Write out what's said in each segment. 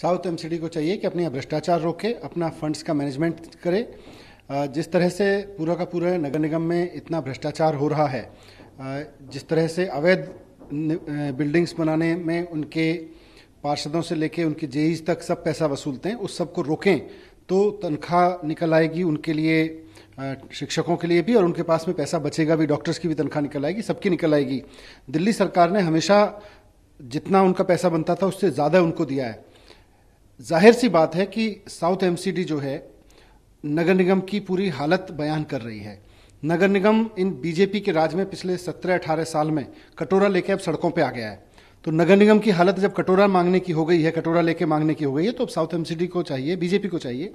south MCD को चाहिए कि अपने भ्रष्टाचार रोके अपना फंड्स का मैनेजमेंट करे जिस तरह से पूरा का पूरा नगर निगम में इतना भ्रष्टाचार हो रहा है जिस तरह से अवैध बिल्डिंग्स बनाने में उनके पार्षदों से लेके उनके जेईज तक सब पैसा वसूलते हैं उस सब को रोकें तो तनख्वाह निकल आएगी उनके लिए शिक्षकों के लिए भी और उनके पास में पैसा बचेगा भी डॉक्टर्स की भी तनख्वाह निकल आएगी सबकी निकल आएगी दिल्ली सरकार ने हमेशा जितना उनका पैसा बनता था उससे ज़्यादा उनको दिया है जाहिर सी बात है कि साउथ एमसीडी जो है नगर निगम की पूरी हालत बयान कर रही है नगर निगम इन बीजेपी के राज में पिछले सत्रह अठारह साल में कटोरा लेके अब सड़कों पे आ गया है तो नगर निगम की हालत जब कटोरा मांगने की हो गई है कटोरा लेके मांगने की हो गई है तो अब साउथ एमसीडी को चाहिए बीजेपी को चाहिए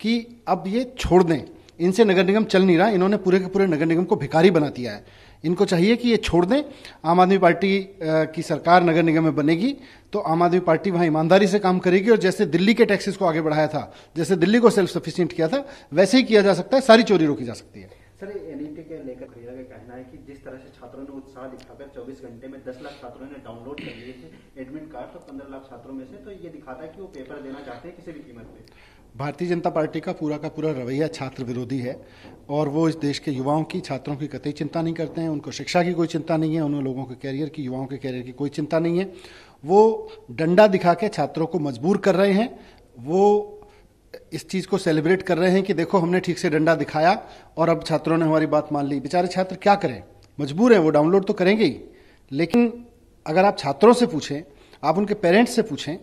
कि अब ये छोड़ दें इनसे नगर निगम चल नहीं रहा इन्होंने पूरे के पूरे नगर निगम को भिखारी बना दिया है इनको चाहिए कि ये छोड़ दें आम आदमी पार्टी की सरकार नगर निगम में बनेगी तो आम आदमी पार्टी वहाँ ईमानदारी से काम करेगी और जैसे दिल्ली के टैक्सेस को आगे बढ़ाया था जैसे दिल्ली को सेल्फ सफिशियंट किया था वैसे ही किया जा सकता है सारी चोरी रोकी जा सकती है सर एनईटी के लेकर भैया का कहना है कि जिस तरह से छात्रों ने उत्साह दिखाकर 24 घंटे में 10 लाख छात्रों ने डाउनलोड कर लिए थे एडमिट कार्ड तो 15 लाख छात्रों में से तो ये दिखाता है कि वो पेपर देना चाहते हैं किसी भी कीमत पे भारतीय जनता पार्टी का पूरा का पूरा रवैया छात्र विरोधी है और वो इस देश के युवाओं की छात्रों की कतई चिंता नहीं करते हैं उनको शिक्षा की कोई चिंता नहीं है उन लोगों के कैरियर की युवाओं के कैरियर की कोई चिंता नहीं है वो डंडा दिखा के छात्रों को मजबूर कर रहे हैं वो इस चीज़ को सेलिब्रेट कर रहे हैं कि देखो हमने ठीक से डंडा दिखाया और अब छात्रों ने हमारी बात मान ली बेचारे छात्र क्या करें मजबूर हैं वो डाउनलोड तो करेंगे ही लेकिन अगर आप छात्रों से पूछें आप उनके पेरेंट्स से पूछें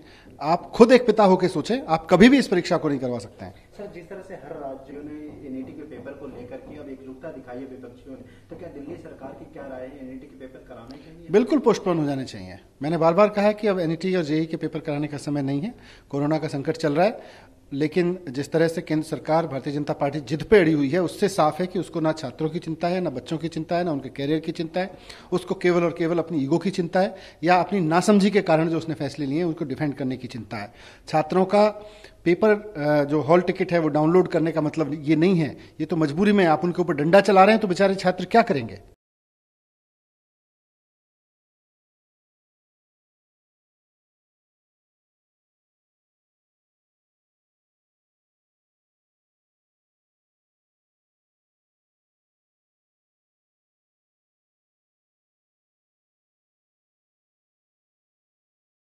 आप खुद एक पिता होकर सोचें आप कभी भी इस परीक्षा को नहीं करवा सकते हैं सर अच्छा, जिस तरह से हर राज्यों ने एनईटी e के पेपर को लेकर के अब एकजुटता दिखाई है विपक्षियों ने तो क्या दिल्ली सरकार की क्या राय है एनईटी e के पेपर कराने चाहिए बिल्कुल पोस्टपोन हो जाने चाहिए मैंने बार बार कहा कि अब एनईटी e और जेई के पेपर कराने का समय नहीं है कोरोना का संकट चल रहा है लेकिन जिस तरह से केंद्र सरकार भारतीय जनता पार्टी जिद पे अड़ी हुई है उससे साफ है कि उसको ना छात्रों की चिंता है ना बच्चों की चिंता है ना उनके कैरियर की चिंता है उसको केवल और केवल अपनी ईगो की चिंता है या अपनी नासमझी के कारण जो उसने फैसले लिए हैं उनको डिफेंड करने की चिंता है छात्रों का पेपर जो हॉल टिकट है वो डाउनलोड करने का मतलब ये नहीं है ये तो मजबूरी में आप उनके ऊपर डंडा चला रहे हैं तो बेचारे छात्र क्या करेंगे